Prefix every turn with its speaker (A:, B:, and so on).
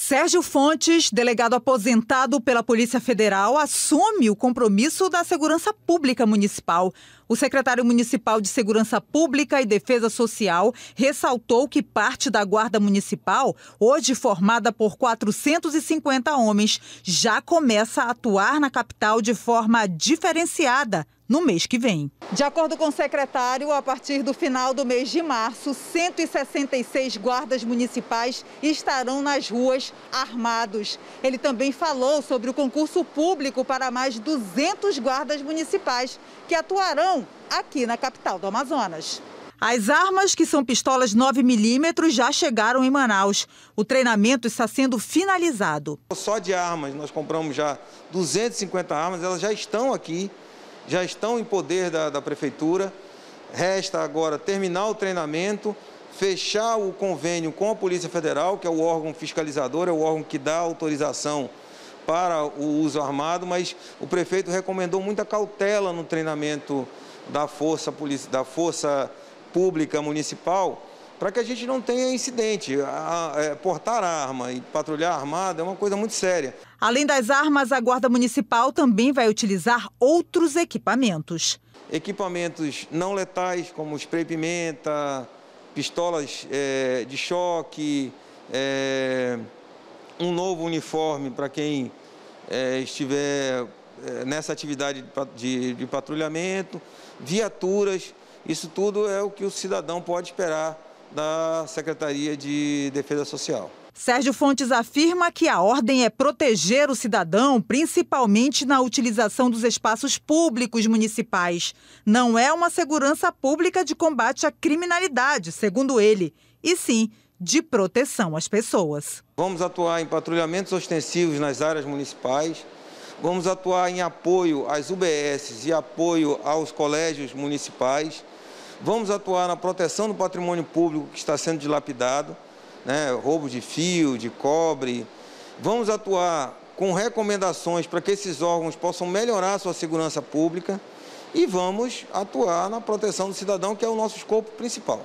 A: Sérgio Fontes, delegado aposentado pela Polícia Federal, assume o compromisso da segurança pública municipal. O secretário municipal de Segurança Pública e Defesa Social ressaltou que parte da Guarda Municipal, hoje formada por 450 homens, já começa a atuar na capital de forma diferenciada no mês que vem. De acordo com o secretário, a partir do final do mês de março, 166 guardas municipais estarão nas ruas armados. Ele também falou sobre o concurso público para mais 200 guardas municipais que atuarão aqui na capital do Amazonas. As armas, que são pistolas 9 milímetros, já chegaram em Manaus. O treinamento está sendo finalizado.
B: Só de armas, nós compramos já 250 armas, elas já estão aqui já estão em poder da, da prefeitura. Resta agora terminar o treinamento, fechar o convênio com a Polícia Federal, que é o órgão fiscalizador, é o órgão que dá autorização para o uso armado, mas o prefeito recomendou muita cautela no treinamento da força, da força pública municipal, para que a gente não tenha incidente. É, portar arma e
A: patrulhar armada é uma coisa muito séria. Além das armas, a Guarda Municipal também vai utilizar outros equipamentos.
B: Equipamentos não letais, como spray-pimenta, pistolas é, de choque, é, um novo uniforme para quem é, estiver é, nessa atividade de, de patrulhamento, viaturas. Isso tudo é o que o cidadão pode esperar da Secretaria de Defesa Social.
A: Sérgio Fontes afirma que a ordem é proteger o cidadão, principalmente na utilização dos espaços públicos municipais. Não é uma segurança pública de combate à criminalidade, segundo ele, e sim de proteção às pessoas. Vamos
B: atuar em patrulhamentos ostensivos nas áreas municipais, vamos atuar em apoio às UBSs e apoio aos colégios municipais. Vamos atuar na proteção do patrimônio público que está sendo dilapidado, né, roubo de fio, de cobre. Vamos atuar com recomendações para que esses órgãos possam melhorar a sua segurança pública e vamos atuar na proteção do cidadão, que é o nosso escopo principal.